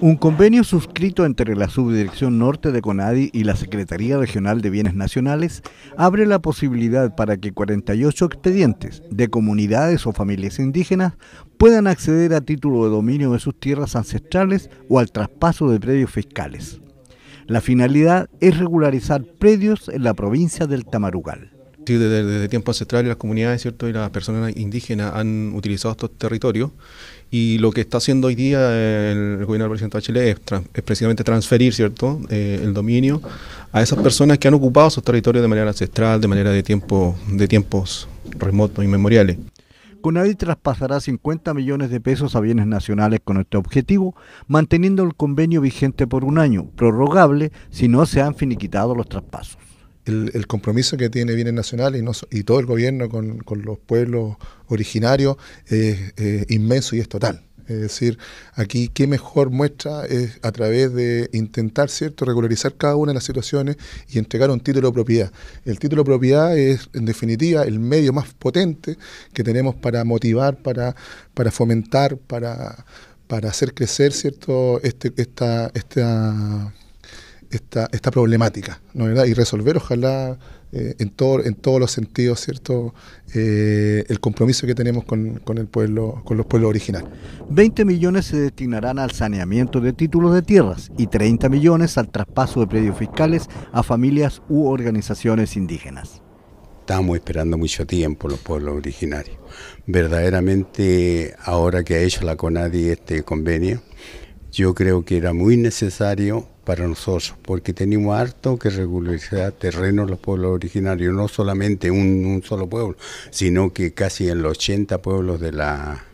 Un convenio suscrito entre la Subdirección Norte de CONADI y la Secretaría Regional de Bienes Nacionales abre la posibilidad para que 48 expedientes de comunidades o familias indígenas puedan acceder a título de dominio de sus tierras ancestrales o al traspaso de predios fiscales. La finalidad es regularizar predios en la provincia del Tamarugal desde, desde tiempos ancestrales las comunidades ¿cierto? y las personas indígenas han utilizado estos territorios y lo que está haciendo hoy día el gobierno del presidente de Chile es, precisamente transferir cierto eh, el dominio a esas personas que han ocupado esos territorios de manera ancestral, de manera de, tiempo, de tiempos remotos, y memoriales. CONADI traspasará 50 millones de pesos a bienes nacionales con este objetivo, manteniendo el convenio vigente por un año, prorrogable si no se han finiquitado los traspasos el, compromiso que tiene Bienes Nacionales y, todo el gobierno con, los pueblos originarios es inmenso y es total. Es decir, aquí qué mejor muestra es a través de intentar, ¿cierto?, regularizar cada una de las situaciones y entregar un título de propiedad. El título de propiedad es, en definitiva, el medio más potente que tenemos para motivar, para, para fomentar, para, para hacer crecer, ¿cierto?, este, esta, esta esta, problemática, ¿no verdad? Y resolver, ojalá, eh, en, en todos los sentidos, ¿cierto? Eh, el compromiso que tenemos con, el pueblo, con los pueblos originarios. 20 millones se destinarán al saneamiento de títulos de tierras y 30 millones al traspaso de predios fiscales a familias u organizaciones indígenas. Estamos esperando mucho tiempo los pueblos originarios. Verdaderamente, ahora que ha hecho la CONADI este convenio, yo creo que era muy necesario para nosotros, porque teníamos harto que regularizar terrenos los pueblos originarios, no solamente un, un, solo pueblo, sino que casi en los 80 pueblos de la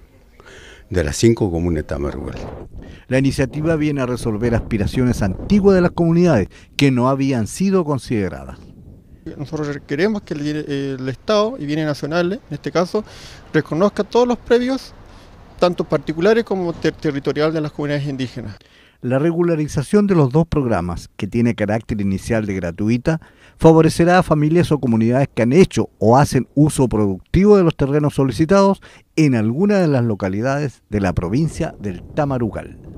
de las cinco comunidades de La iniciativa viene a resolver aspiraciones antiguas de las comunidades que no habían sido consideradas. Nosotros queremos que el, eh, Estado y bien nacionales, en este caso, reconozca todos los previos tanto particulares como territorial de las comunidades indígenas. La regularización de los dos programas, que tiene carácter inicial de gratuita, favorecerá a familias o comunidades que han hecho o hacen uso productivo de los terrenos solicitados en alguna de las localidades de la provincia del Tamarugal.